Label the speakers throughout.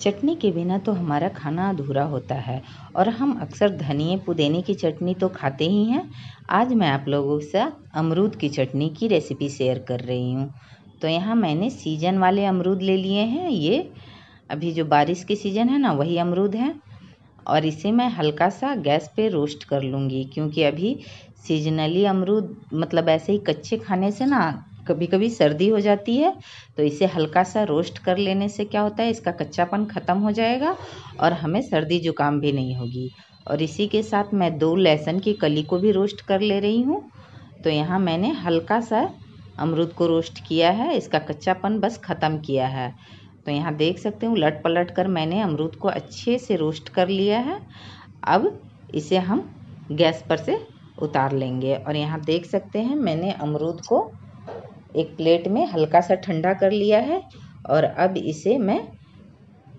Speaker 1: चटनी के बिना तो हमारा खाना अधूरा होता है और हम अक्सर धनिए पुदीने की चटनी तो खाते ही हैं आज मैं आप लोगों से अमरूद की चटनी की रेसिपी शेयर कर रही हूँ तो यहाँ मैंने सीजन वाले अमरूद ले लिए हैं ये अभी जो बारिश के सीज़न है ना वही अमरूद है और इसे मैं हल्का सा गैस पे रोस्ट कर लूँगी क्योंकि अभी सीजनली अमरूद मतलब ऐसे ही कच्चे खाने से ना कभी कभी सर्दी हो जाती है तो इसे हल्का सा रोस्ट कर लेने से क्या होता है इसका कच्चापन ख़त्म हो जाएगा और हमें सर्दी जुकाम भी नहीं होगी और इसी के साथ मैं दो लहसुन की कली को भी रोस्ट कर ले रही हूँ तो यहाँ मैंने हल्का सा अमरूद को रोस्ट किया है इसका कच्चापन बस ख़त्म किया है तो यहाँ देख सकते हूँ लट पलट कर मैंने अमरूद को अच्छे से रोस्ट कर लिया है अब इसे हम गैस पर से उतार लेंगे और यहाँ देख सकते हैं मैंने अमरूद को एक प्लेट में हल्का सा ठंडा कर लिया है और अब इसे मैं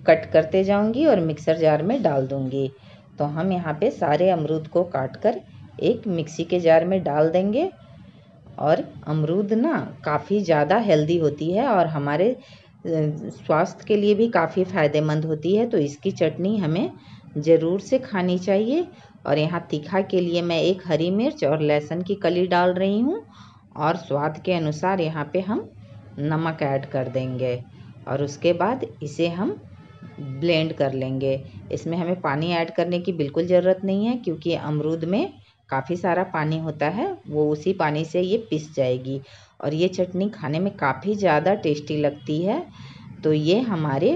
Speaker 1: कट करते जाऊंगी और मिक्सर जार में डाल दूंगी तो हम यहाँ पे सारे अमरूद को काट कर एक मिक्सी के जार में डाल देंगे और अमरूद ना काफ़ी ज़्यादा हेल्दी होती है और हमारे स्वास्थ्य के लिए भी काफ़ी फ़ायदेमंद होती है तो इसकी चटनी हमें ज़रूर से खानी चाहिए और यहाँ तीखा के लिए मैं एक हरी मिर्च और लहसुन की कली डाल रही हूँ और स्वाद के अनुसार यहाँ पे हम नमक ऐड कर देंगे और उसके बाद इसे हम ब्लेंड कर लेंगे इसमें हमें पानी ऐड करने की बिल्कुल ज़रूरत नहीं है क्योंकि अमरूद में काफ़ी सारा पानी होता है वो उसी पानी से ये पिस जाएगी और ये चटनी खाने में काफ़ी ज़्यादा टेस्टी लगती है तो ये हमारे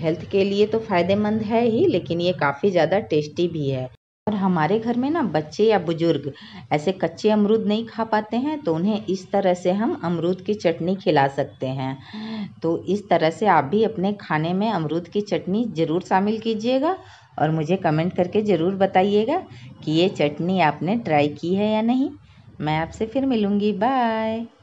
Speaker 1: हेल्थ के लिए तो फ़ायदेमंद है ही लेकिन ये काफ़ी ज़्यादा टेस्टी भी है और हमारे घर में ना बच्चे या बुजुर्ग ऐसे कच्चे अमरूद नहीं खा पाते हैं तो उन्हें इस तरह से हम अमरूद की चटनी खिला सकते हैं तो इस तरह से आप भी अपने खाने में अमरूद की चटनी ज़रूर शामिल कीजिएगा और मुझे कमेंट करके ज़रूर बताइएगा कि ये चटनी आपने ट्राई की है या नहीं मैं आपसे फिर मिलूँगी बाय